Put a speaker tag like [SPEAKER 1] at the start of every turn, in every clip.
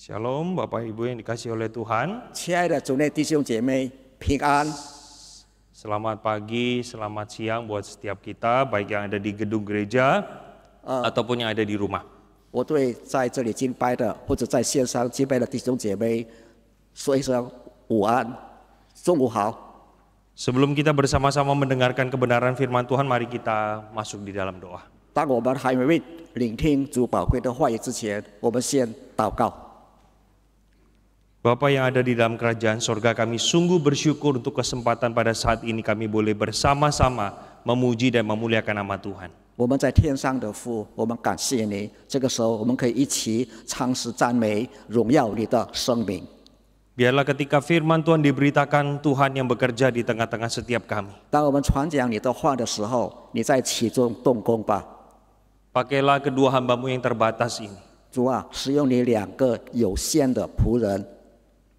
[SPEAKER 1] Shalom Bapak Ibu yang dikasih oleh Tuhan. Selamat pagi, selamat siang buat setiap kita, baik yang ada di gedung gereja uh, ataupun yang ada di rumah. Sebelum kita bersama-sama mendengarkan kebenaran firman Tuhan, mari kita masuk di dalam doa. Bapa yang ada di dalam kerajaan sorga kami sungguh bersyukur untuk kesempatan pada saat ini kami boleh bersama-sama memuji dan memuliakan nama Tuhan. Biarlah ketika firman Tuhan diberitakan, Tuhan yang bekerja di tengah-tengah setiap kami. Pakailah kedua hambamu yang terbatas ini.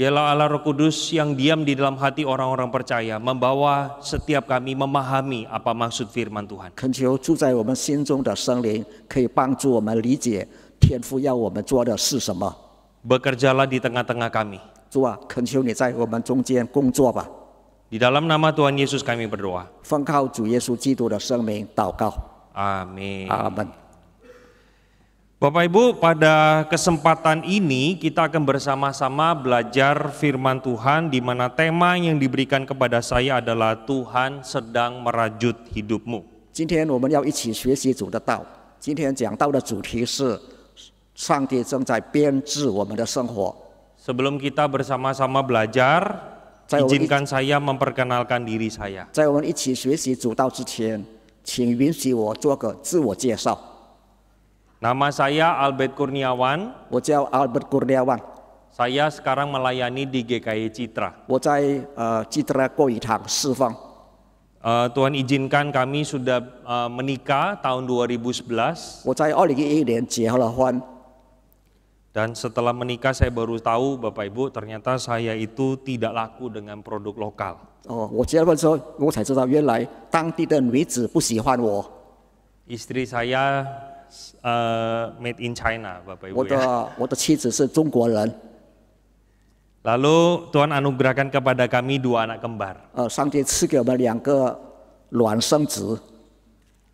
[SPEAKER 1] Ialah Allah Roh Kudus yang diam di dalam hati orang-orang percaya, membawa setiap kami memahami apa maksud firman Tuhan. Bekerjalah di tengah-tengah kami. Di dalam nama Tuhan Yesus kami berdoa. Amin. Amin. Bapak Ibu, pada kesempatan ini kita akan bersama-sama belajar firman Tuhan di mana tema yang diberikan kepada saya adalah Tuhan sedang merajut hidupmu. Sebelum kita bersama-sama belajar, izinkan saya memperkenalkan diri saya.
[SPEAKER 2] 在我们一起学习主道之前，请允许我做个自我介绍。
[SPEAKER 1] Nama saya Albert Kurniawan. Wajah Albert Kurniawan. Saya sekarang melayani di GKI e Citra. Wajah eh,
[SPEAKER 2] Citra 购仪堂侍奉。
[SPEAKER 1] Uh, eh, Tuhan izinkan kami sudah uh, menikah tahun 2011.
[SPEAKER 2] 我在2011
[SPEAKER 1] Dan setelah menikah saya baru tahu Bapak Ibu ternyata saya itu tidak laku dengan produk lokal.
[SPEAKER 2] Oh, saya saya tahu, ternyata itu tidak laku dengan produk lokal.
[SPEAKER 1] Istri saya uh, made in China, Bapak Ibu.
[SPEAKER 2] ya.
[SPEAKER 1] Tuhan anugerahkan kepada kami dua anak kembar.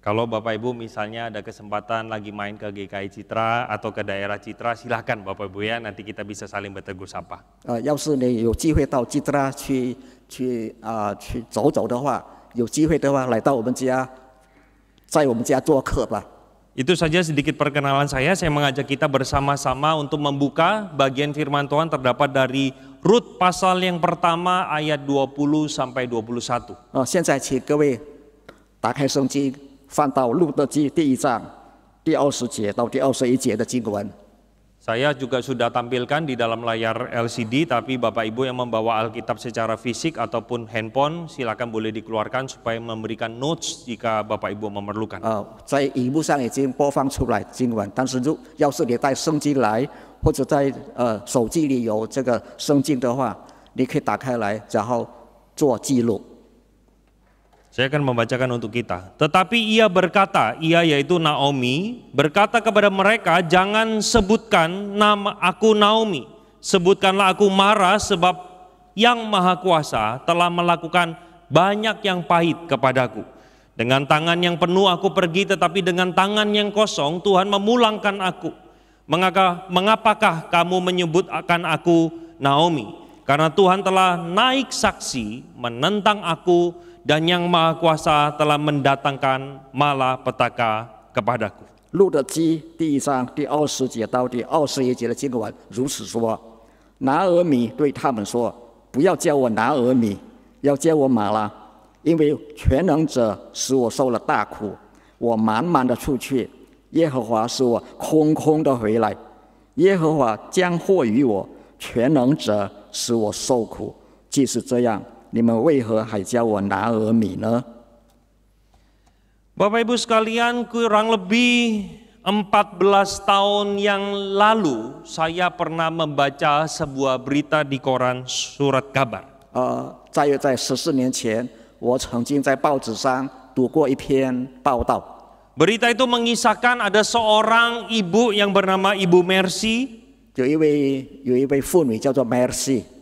[SPEAKER 1] Kalau Bapak Ibu misalnya ada kesempatan lagi main ke GKI Citra atau ke daerah Citra, silahkan Bapak Ibu ya, nanti kita bisa saling bertegur sapa. Uh, itu saja sedikit perkenalan saya. Saya mengajak kita bersama-sama untuk membuka bagian firman Tuhan terdapat dari Rut pasal yang pertama ayat 20 sampai 21.
[SPEAKER 2] Oh, 现在请各位打开圣经，翻到路德记第一章第二十节到第二十一节的经文。
[SPEAKER 1] saya juga sudah tampilkan di dalam layar LCD, tapi Bapak Ibu yang membawa Alkitab secara fisik ataupun handphone, silakan boleh dikeluarkan supaya memberikan notes jika Bapak Ibu memerlukan. Uh,
[SPEAKER 2] 在荧幕上已经播放出来经文，但是如要是你带圣经来，或者在呃手机里有这个圣经的话，你可以打开来，然后
[SPEAKER 1] 做记录。Uh, saya akan membacakan untuk kita. Tetapi ia berkata, ia yaitu Naomi, berkata kepada mereka, jangan sebutkan nama aku Naomi. Sebutkanlah aku Mara sebab yang maha kuasa telah melakukan banyak yang pahit kepadaku. Dengan tangan yang penuh aku pergi tetapi dengan tangan yang kosong Tuhan memulangkan aku. Mengapa, mengapakah kamu menyebut akan aku Naomi? Karena Tuhan telah naik saksi menentang aku Dan yang maha kuasa telah mendatangkan mala petaka kepadaku.
[SPEAKER 2] 的七第一章第二十节到第二十一节的经文如此说：拿俄米对他们说：“不要叫我拿俄米，要叫我玛拉，因为全能者使我受了大苦。我满满的出去，耶和华使我空空的回来。耶和华将祸于我，全能者使我受苦。即是这样。”你们为何还叫我拿俄米呢？”
[SPEAKER 1] Bapak Ibu sekalian, kurang lebih 14 tahun yang lalu saya pernah membaca sebuah berita di koran Surat Kabar. Uh, itu mengisahkan ada seorang ibu yang bernama Ibu Mercy. 有一位有一位妇女叫做 Mercy。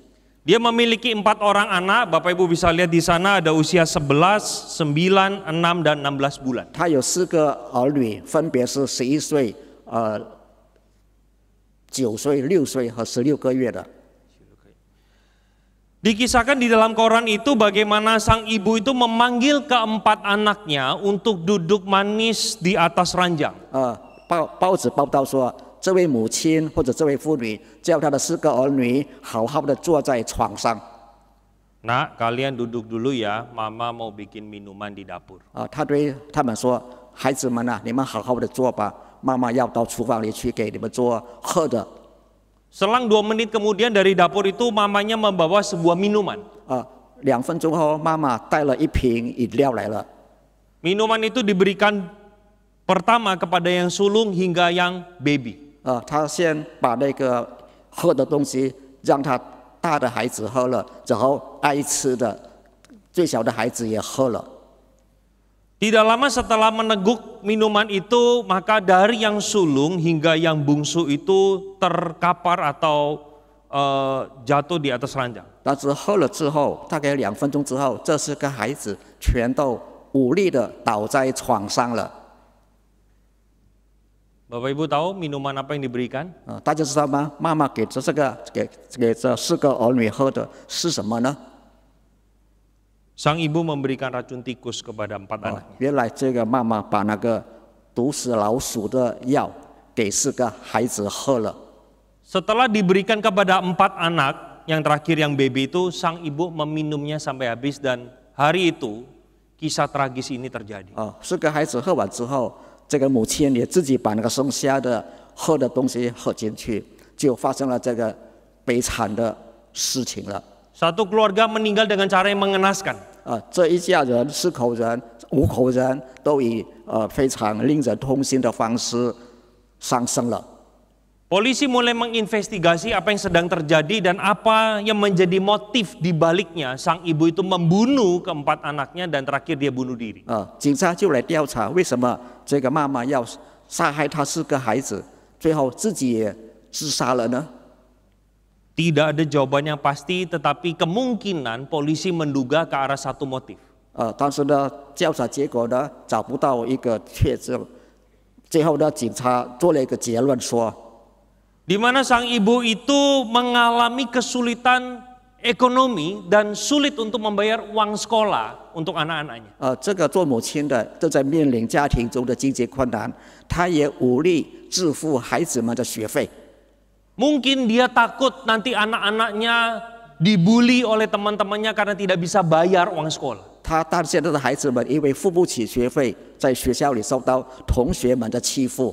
[SPEAKER 1] dia memiliki empat orang anak, Bapak Ibu bisa lihat di sana ada usia 11, 9, 6, dan 16 bulan. Dia
[SPEAKER 2] memiliki empat orang anak,
[SPEAKER 1] Dikisahkan di dalam koran itu bagaimana sang ibu itu memanggil keempat anaknya untuk duduk manis di atas ranjang.
[SPEAKER 2] Uh, 报报纸报道说，这位母亲或者这位妇女叫她的四个儿女好好的坐在床上。
[SPEAKER 1] Nak, kalian duduk dulu ya. Mama mau bikin minuman di dapur. Ah, dua menit kemudian dari dapur itu mamanya membawa sebuah minuman. ”
[SPEAKER 2] 啊，两分钟后，妈妈带了一瓶饮料来了。
[SPEAKER 1] Minuman ah, itu diberikan pertama kepada yang sulung hingga yang baby. 呃，他先把那
[SPEAKER 2] 个喝的东西让他大的孩子喝了，然后爱吃的最小的孩子也喝了。
[SPEAKER 1] Tidak lama setelah meneguk minuman itu, maka dari yang sulung hingga yang bungsu itu terkapar atau eh jatuh di atas ranjang. Tadi minum itu setelah itu, i
[SPEAKER 2] sekitar dua menit kemudian, e n p a t orang anak itu terkapar atau jatuh di atas ranjang.
[SPEAKER 1] Bapak Ibu tahu minuman apa yang diberikan? Uh, Sang ibu memberikan racun tikus kepada empat uh, anaknya. Setelah diberikan kepada empat anak, yang terakhir yang baby itu, sang ibu meminumnya sampai habis dan hari itu kisah tragis ini terjadi. 啊，
[SPEAKER 2] 四个孩子喝完之后。Uh ah, 这个母亲也自己把那个剩下的喝的东西喝进去，就发生了这个悲惨的事情了。
[SPEAKER 1] satu keluarga meninggal dengan cara yang mengenaskan，
[SPEAKER 2] 啊，这一家人四口人、五口人都以呃非常令人痛心的方式丧生了。
[SPEAKER 1] Polisi mulai menginvestigasi apa yang sedang terjadi dan apa yang menjadi motif di baliknya sang ibu itu membunuh keempat anaknya dan terakhir dia bunuh diri.
[SPEAKER 2] Uh, ah, 警察就来调查为什么这个妈妈要杀害她四个孩子，最后自己也自杀了呢
[SPEAKER 1] ？Tidak ada jawaban yang pasti, tetapi kemungkinan polisi menduga ke arah satu motif. Uh, di mana sang ibu itu mengalami kesulitan ekonomi dan sulit untuk membayar uang sekolah untuk anak-anaknya.
[SPEAKER 2] Uh, 这个做母亲的正在面临家庭中的经济困难，她也无力支付孩子们的学费。
[SPEAKER 1] Mungkin dia takut nanti anak-anaknya dibully oleh teman-temannya karena tidak bisa bayar uang sekolah.
[SPEAKER 2] 他担心他的孩子们因为付不起学费，在学校里受
[SPEAKER 1] 到同学们的欺负。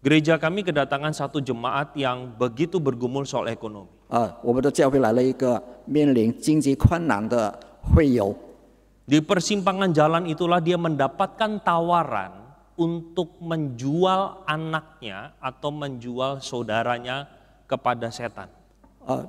[SPEAKER 1] Gereja kami kedatangan satu jemaat yang begitu bergumul soal ekonomi. Uh, di persimpangan jalan itulah dia mendapatkan tawaran untuk menjual anaknya atau menjual saudaranya kepada setan. Uh,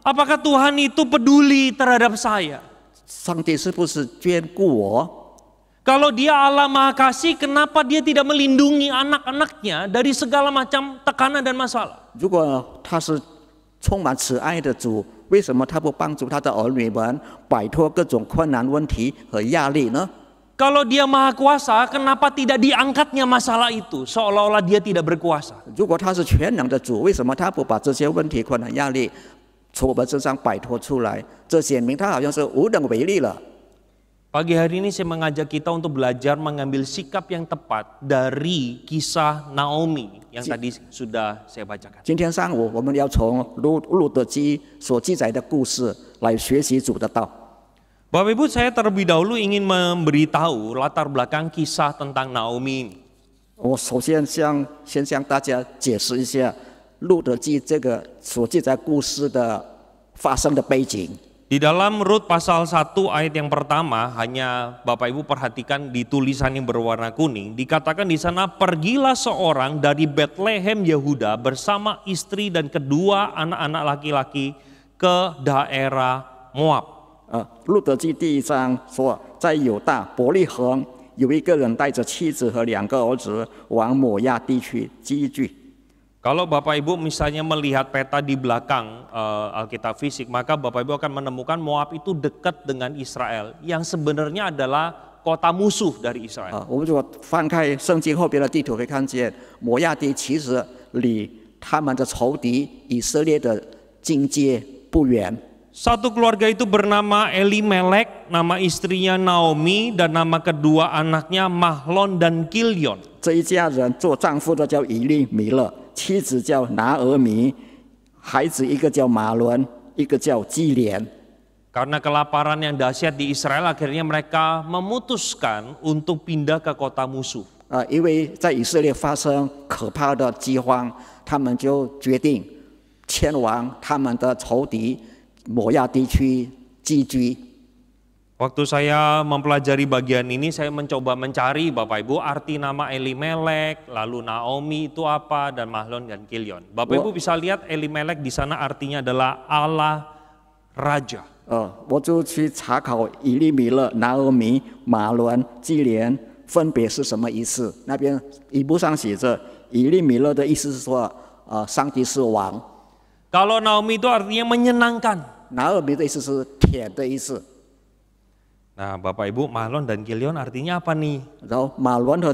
[SPEAKER 1] Apakah Tuhan itu peduli terhadap saya? Kalau dia Allah Maha Kasih, kenapa dia tidak melindungi anak-anaknya dari segala macam tekanan dan masalah? Er ya Kalau dia maha kuasa, kenapa tidak diangkatnya masalah itu? Seolah-olah dia tidak berkuasa. 如果他是全能的主，为什
[SPEAKER 2] 么他不把这些问题、困难、压力从我们身上摆脱出来，这显明他好像是无能为力了。
[SPEAKER 1] Pagi hari ini saya mengajak kita untuk belajar mengambil sikap yang tepat dari kisah Naomi yang tadi sudah saya bacakan. 今
[SPEAKER 2] 天上午我们要从路路德记所记载的故事来学习主的道。
[SPEAKER 1] Bapak Ibu, saya terlebih dahulu ingin memberitahu latar belakang kisah tentang Naomi
[SPEAKER 2] 我首先向先向大家解释一下路德记这个所记载故事的发生的背景。
[SPEAKER 1] Di dalam Rut pasal 1 ayat yang pertama hanya Bapak Ibu perhatikan di tulisan yang berwarna kuning dikatakan di sana pergilah seorang dari Bethlehem Yehuda bersama istri dan kedua anak-anak laki-laki ke daerah Moab. Uh, kalau Bapak Ibu misalnya melihat peta di belakang uh, Alkitab fisik, maka Bapak Ibu akan menemukan Moab itu dekat dengan Israel, yang sebenarnya adalah kota musuh dari Israel. Uh, ah, satu keluarga itu bernama Eli Melek, nama istrinya Naomi, dan nama kedua anaknya Mahlon dan Kilion.
[SPEAKER 2] 这一家人做丈夫的叫以利米勒。妻子叫拿俄米，孩子一个叫马伦，一个叫基连。因为在以色列发生可怕的饥荒，他们就决定迁往他们的仇敌摩押地区寄居。
[SPEAKER 1] Waktu saya mempelajari bagian ini, saya mencoba mencari Bapak Ibu arti nama Elimelek, lalu Naomi itu apa, dan Mahlon dan Kilion. Bapak Ibu bisa lihat Elimelek di sana artinya adalah Allah Raja. Uh, 我就
[SPEAKER 2] 去查考以利米勒、拿俄米、马伦、基连分别是什么意思。那边一部上写着以利米勒的意思是说，呃，上帝是
[SPEAKER 1] 王。Kalau Naomi itu artinya menyenangkan. Naomi 的意思是甜的意思。Nah, Bapak Ibu, malon dan kilion artinya apa nih? Malon dan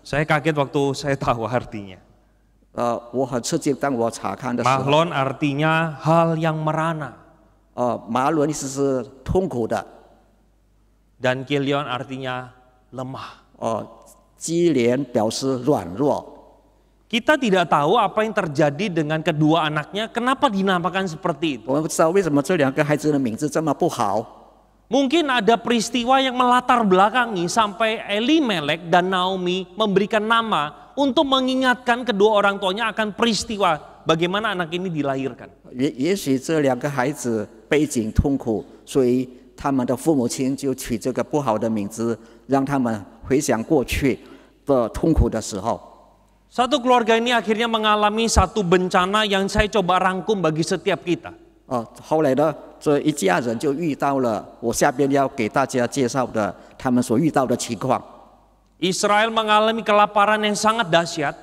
[SPEAKER 1] Saya kaget waktu saya tahu artinya. Malon artinya hal yang merana Dan kilion artinya lemah.
[SPEAKER 2] 哦、呃，基连表示软弱，
[SPEAKER 1] kita tidak tahu apa yang terjadi dengan kedua anaknya, kenapa dinamakan seperti itu. Mungkin ada peristiwa yang melatar belakangi sampai Eli Melek dan Naomi memberikan nama untuk mengingatkan kedua orang tuanya akan peristiwa bagaimana anak ini dilahirkan. Mungkin satu keluarga ini akhirnya mengalami satu bencana yang saya coba rangkum bagi setiap kita. Israel mengalami kelaparan yang sangat dahsyat.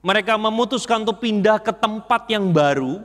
[SPEAKER 1] Mereka memutuskan untuk pindah ke tempat yang baru.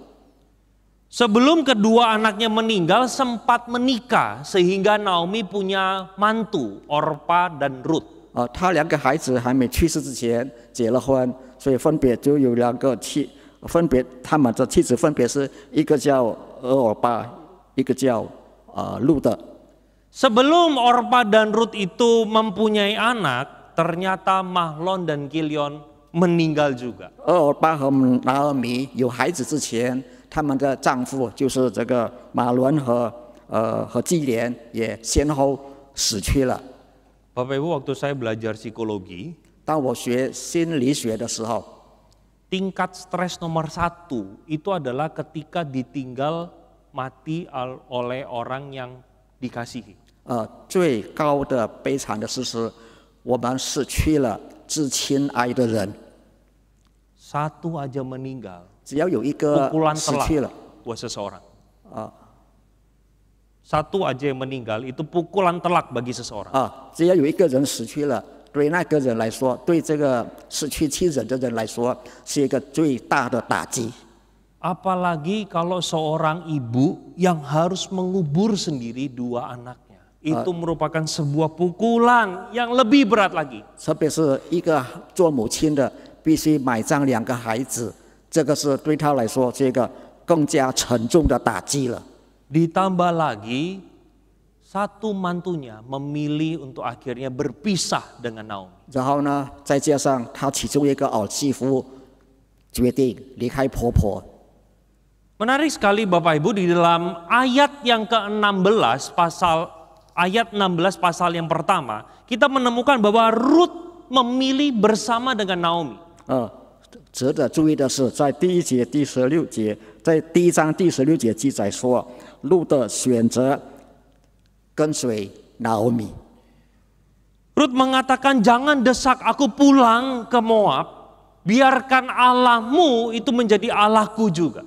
[SPEAKER 1] Sebelum kedua anaknya meninggal sempat menikah sehingga Naomi punya mantu Orpa dan Ruth. Uh, sebelum Orpa dan Ruth itu mempunyai anak, ternyata Mahlon dan Kilion meninggal juga.
[SPEAKER 2] Orpa dan Naomi 有孩子之前。他们的丈夫就是这个马伦和呃和基连也先后死去了。
[SPEAKER 1] Bapak Ibu waktu saya belajar psikologi，当我学心理学的时候，tingkat stres nomor satu itu adalah ketika ditinggal mati oleh orang yang dikasihi.
[SPEAKER 2] 呃，最高的悲惨的事实，我们失去了至亲爱的人。
[SPEAKER 1] Satu aja meninggal。itu pukulan telak buat seseorang. 啊 Satu aja yang meninggal itu pukulan telak bagi seseorang. 啊，只要
[SPEAKER 2] 有一个人死去了，对那个人来说，对这个失去亲人的人来说，是一个最大的打击。
[SPEAKER 1] Apalagi kalau seorang ibu yang harus mengubur sendiri dua anaknya. Itu merupakan sebuah pukulan yang lebih berat lagi.
[SPEAKER 2] 特别是一个做母亲的，必须埋葬两个孩子，这个是对他来说是一个更加沉重的打击了。
[SPEAKER 1] Ditambah lagi satu mantunya memilih untuk akhirnya berpisah dengan Naomi.
[SPEAKER 2] 然后呢，再加上他其中一个儿媳妇决定离开婆婆。
[SPEAKER 1] Menarik sekali Bapak Ibu di dalam ayat yang ke-16 pasal ayat 16 pasal yang pertama, kita menemukan bahwa Ruth memilih bersama dengan Naomi.
[SPEAKER 2] Uh. 值得注意的是，在第一节第十六节，在第一章第十六节记载说，
[SPEAKER 1] 路的选择跟随 Naomi。Ruth mengatakan jangan desak aku pulang ke Moab, biarkan AllahMu itu menjadi Allahku juga。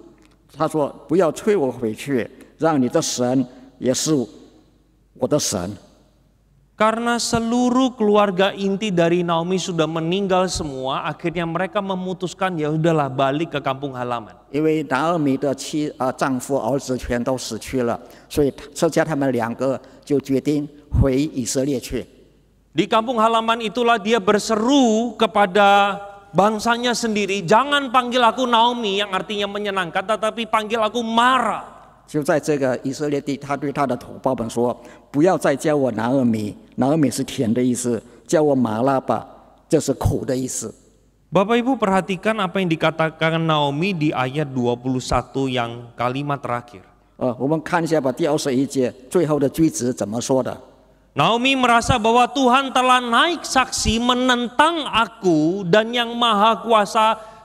[SPEAKER 2] 他说不要催我回去，让你的神也是我的神。
[SPEAKER 1] Karena seluruh keluarga inti dari Naomi sudah meninggal semua, akhirnya mereka memutuskan ya udahlah balik ke kampung halaman. Di kampung halaman itulah dia berseru kepada bangsanya sendiri, jangan panggil aku Naomi yang artinya menyenangkan, tetapi panggil aku Mara.
[SPEAKER 2] 就在这个以色列地，他对他的土巴本说：“不要再叫我拿尔米，拿尔米是甜的意思，叫我马拉巴，这是苦的意思。”
[SPEAKER 1] Bapak ibu perhatikan apa yang dikatakan Naomi di ayat d u yang kalimat terakhir. u
[SPEAKER 2] h
[SPEAKER 1] Naomi merasa bahwa Tuhan telah naik saksi menentang aku dan yang Maha Kuasa.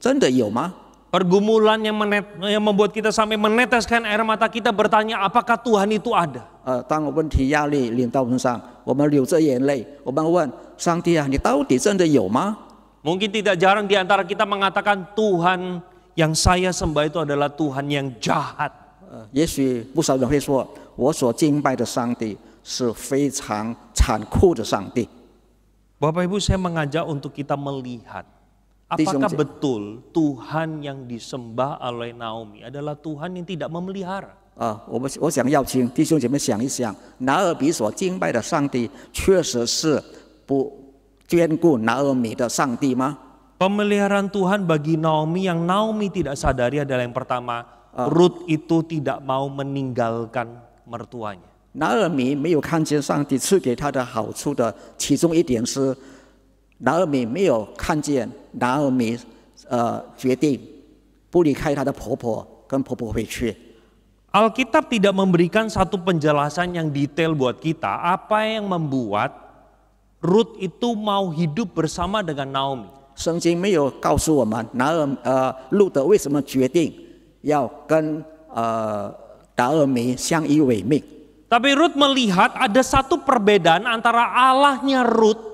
[SPEAKER 1] 真的有吗？Pergumulan yang, menet, yang membuat kita sampai meneteskan air mata kita bertanya apakah Tuhan itu ada? tidak jarang di antara kita mengatakan Tuhan yang saya sembah itu adalah Tuhan yang jahat. Ibu saya mengajak untuk kita melihat Apakah betul Tuhan yang disembah oleh Naomi adalah Tuhan yang tidak memelihara? 啊，
[SPEAKER 2] 我们我想要请弟兄姐妹想一想，拿尔比所敬拜的上帝确实是不眷顾拿尔米的上帝吗
[SPEAKER 1] ？Pemeliharaan ah, Tuhan bagi Naomi yang Naomi tidak sadari adalah yang pertama, ah. Ruth itu tidak mau meninggalkan mertuanya.
[SPEAKER 2] 拿尔米没有看见上帝赐给他的好处的其中一点是。然而米没有看见，然而米呃决定不离开她的婆婆，跟婆婆回去。
[SPEAKER 1] Alkitab tidak memberikan satu penjelasan yang detail buat kita apa yang membuat Ruth itu mau hidup bersama dengan Naomi. 圣经没有告诉我们，拿
[SPEAKER 2] 尔呃路德为什么决定要跟呃达尔
[SPEAKER 1] 米相依为命。Tapi Ruth melihat ada satu perbedaan antara Allahnya Ruth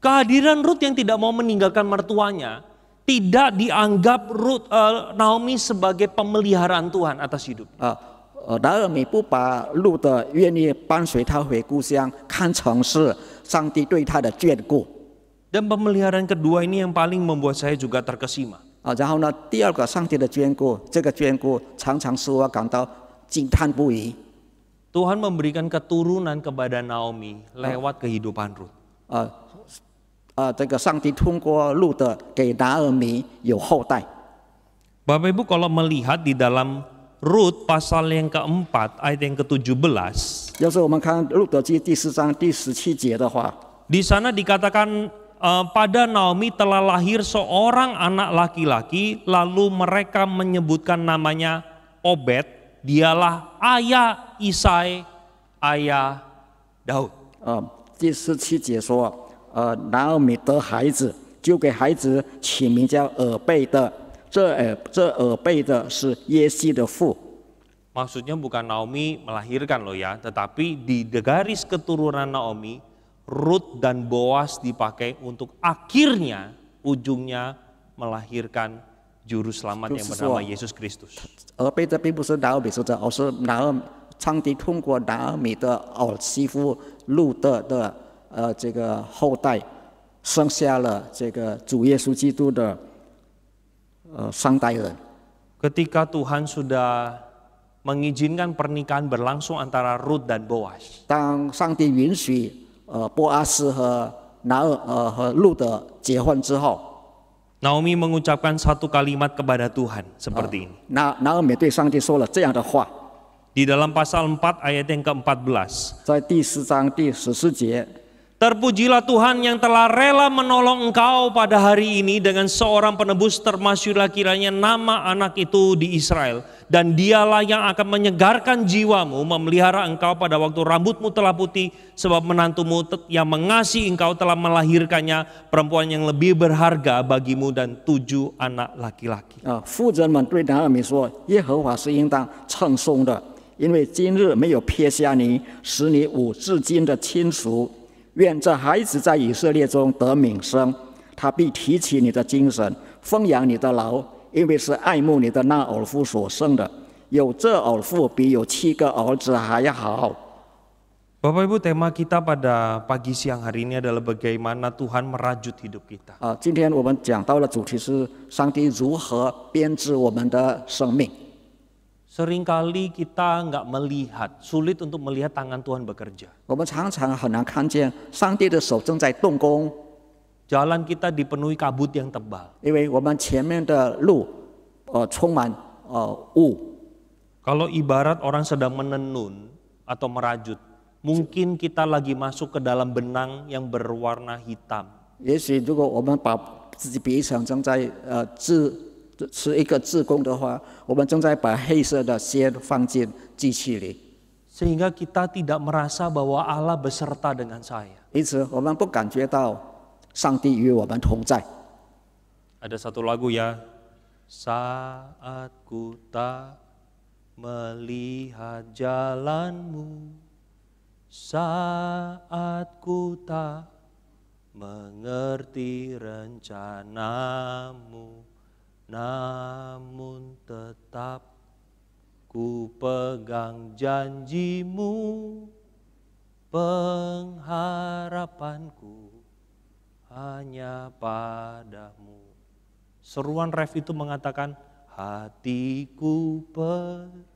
[SPEAKER 1] Kehadiran Ruth yang tidak mau meninggalkan mertuanya tidak dianggap Ruth uh, Naomi sebagai pemeliharaan Tuhan atas hidupnya.
[SPEAKER 2] Uh, 达尔美不把路的愿意伴随他回故乡看成是上帝对他的眷顾。
[SPEAKER 1] Dan pemeliharaan kedua ini yang paling membuat saya juga terkesima. 啊，然后呢，第二个上帝的眷顾，这个眷顾
[SPEAKER 2] 常常使我感到惊叹不已。
[SPEAKER 1] Tuhan memberikan keturunan kepada Naomi lewat kehidupan Ruth.
[SPEAKER 2] 啊，呃，这个上帝通过路德给达尔米有后代。
[SPEAKER 1] Bapak Ibu kalau melihat di dalam Rut pasal yang keempat ayat yang ke-17. Di sana dikatakan uh, pada Naomi telah lahir seorang anak laki-laki lalu mereka menyebutkan namanya Obed dialah ayah Isai ayah
[SPEAKER 2] Daud. 啊，第十七节说，呃拿俄米的孩子，就给孩子起名叫耳贝的。这耳这耳贝的是耶西的父。
[SPEAKER 1] Maksudnya bukan Naomi melahirkan lo ya, tetapi di garis keturunan Naomi, Ruth dan Boas dipakai untuk akhirnya ujungnya melahirkan juru selamat yang bernama Yesus Kristus.
[SPEAKER 2] 耳贝的并不是拿俄米说的，而是拿上帝通过拿俄米的儿媳妇路德的。呃这个后代，生下了这个主耶稣基督的呃三代人。
[SPEAKER 1] Ketika Tuhan sudah mengizinkan pernikahan berlangsung antara Ruth dan Boaz.
[SPEAKER 2] 当上帝允许呃波阿斯和拿尔呃和路德结婚之后。
[SPEAKER 1] Naomi uh, uh, mengucapkan satu kalimat kepada Tuhan seperti uh, ini.
[SPEAKER 2] Na Naomi 对上
[SPEAKER 1] 帝说了这样的话。Di dalam pasal 4 ayat yang ke-14. 在第十章第十四节。Terpujilah Tuhan yang telah rela menolong engkau pada hari ini dengan seorang penebus termasyurlah kiranya nama anak itu di Israel. Dan dialah yang akan menyegarkan jiwamu, memelihara engkau pada waktu rambutmu telah putih, sebab menantumu yang mengasihi engkau telah melahirkannya perempuan yang lebih berharga bagimu dan tujuh anak laki-laki.
[SPEAKER 2] Uh, 愿这孩子在以色列中得免生，他必提起你的精神，丰扬你的劳，因为是爱慕你的纳耳夫所生的。有这儿妇比有七个儿子还要好。
[SPEAKER 1] Papa ibu, tema kita pada pagi siang hari ini adalah bagaimana Tuhan merajut hidup kita。啊，今天
[SPEAKER 2] 我们讲到的主题是上帝如何编织我们的生命。
[SPEAKER 1] Seringkali kita nggak melihat, sulit untuk melihat tangan Tuhan bekerja. Jalan kita dipenuhi kabut yang tebal. Eh, eh, Kalau ibarat orang sedang menenun atau merajut, mungkin kita lagi masuk ke dalam benang yang berwarna hitam.
[SPEAKER 2] 也许如果我们把自己比喻想成在呃自 sehingga
[SPEAKER 1] kita tidak merasa bahwa Allah beserta dengan saya. Ada satu lagu ya, saat ku tak melihat jalanmu, saat ku tak mengerti rencanamu namun tetap ku pegang janjimu pengharapanku hanya padamu seruan ref itu mengatakan hatiku percaya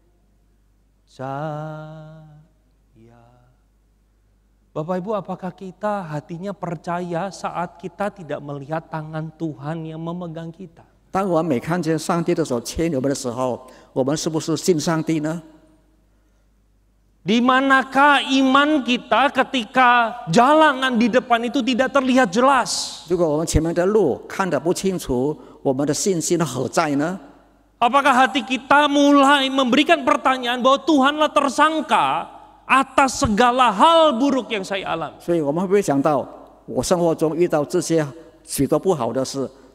[SPEAKER 1] Bapak Ibu apakah kita hatinya percaya saat kita tidak melihat tangan Tuhan yang memegang kita
[SPEAKER 2] 当我们每看见上帝的手牵我们的时候，我们是不是信上帝呢
[SPEAKER 1] ？Di manakah iman kita ketika jalanan di depan itu tidak terlihat jelas? Apakah hati kita mulai memberikan pertanyaan bahwa Tuhanlah tersangka atas segala hal buruk yang saya alami?
[SPEAKER 2] 所以我们会不会想到，我生活中遇到这些许多不好的事，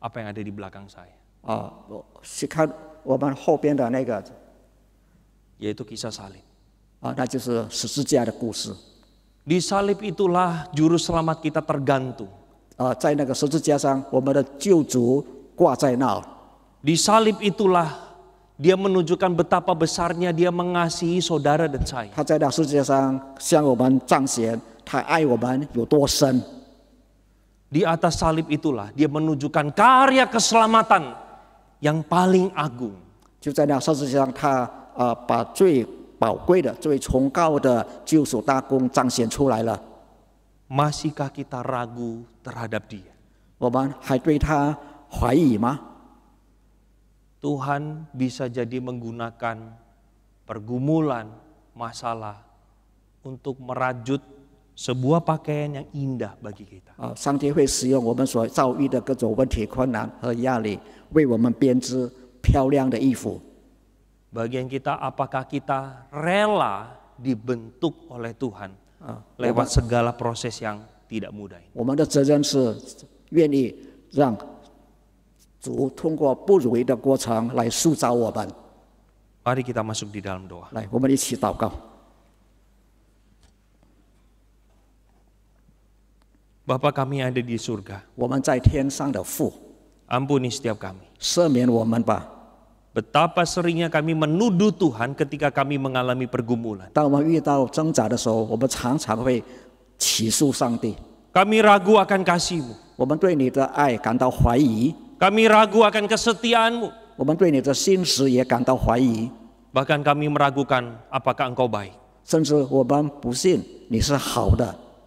[SPEAKER 1] apa yang ada di belakang saya. Ah, yaitu kisah salib. Ah, di salib itulah juru selamat kita tergantung. Ah, di salib itulah dia menunjukkan betapa besarnya dia mengasihi saudara dan saya. 他在那十字架上向我们彰
[SPEAKER 2] 显他爱我们有多深。
[SPEAKER 1] di atas salib itulah dia menunjukkan karya keselamatan yang paling agung. 就在那十字架
[SPEAKER 2] 上，他呃把最宝贵的、最崇高的救赎大功彰显
[SPEAKER 1] 出来了。Masihkah kita ragu terhadap dia？我们还对他怀疑吗？Tuhan bisa jadi menggunakan pergumulan masalah untuk merajut sebuah pakaian yang indah bagi kita.
[SPEAKER 2] Uh, 上帝会使用我们所遭遇的各种问题、困难和压力，为我们编织漂亮的衣服。
[SPEAKER 1] Bagian kita apakah kita rela dibentuk oleh Tuhan uh, lewat segala proses yang tidak mudah ini?
[SPEAKER 2] 我们的责任是愿意让主通过不容易的过程来塑造我们。
[SPEAKER 1] Mari kita masuk di dalam doa.
[SPEAKER 2] 来，我们一起祷
[SPEAKER 1] 告。Bapa kami yang ada di surga. ampuni setiap kami. Betapa seringnya kami menuduh Tuhan ketika kami mengalami pergumulan. Kami ragu akan kasihmu.
[SPEAKER 2] Kami ragu akan kesetiaanmu.
[SPEAKER 1] Bahkan kami meragukan apakah engkau baik.
[SPEAKER 2] 甚至我们不信你是好的。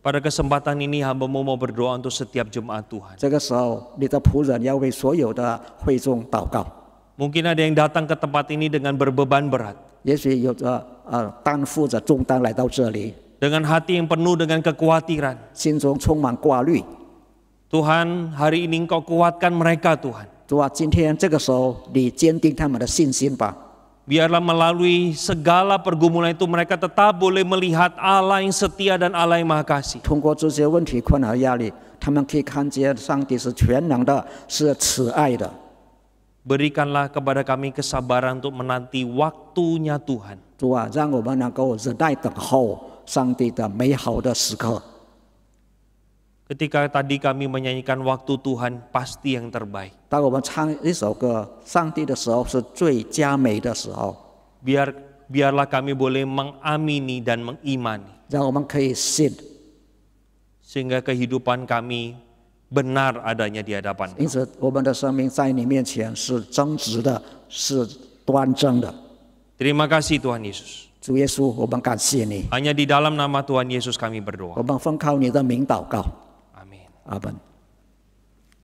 [SPEAKER 1] Pada kesempatan ini mu mau berdoa untuk setiap jemaat Tuhan. Mungkin ada yang datang ke tempat ini dengan berbeban berat. Dengan hati yang penuh dengan kekhawatiran. Tuhan, hari ini Engkau kuatkan mereka Tuhan. 主啊，今
[SPEAKER 2] 天这个时候，你坚定他们的信心吧。
[SPEAKER 1] biarlah melalui segala pergumulan itu mereka tetap boleh melihat Allah yang setia dan Allah yang maha kasih. 通过这些问题、困难、压力，他们可以看见上帝是
[SPEAKER 2] 全能的，是慈爱的。
[SPEAKER 1] Berikanlah kepada kami kesabaran untuk menanti waktunya Tuhan. Ketika tadi kami menyanyikan waktu Tuhan pasti yang terbaik. Biar biarlah kami boleh mengamini dan mengimani. Sehingga kehidupan kami benar adanya di hadapan. Terima kasih Tuhan Yesus. 主耶稣，我们感谢你。Hanya di dalam nama Tuhan Yesus kami berdoa. 我们奉靠你的名祷告。Aber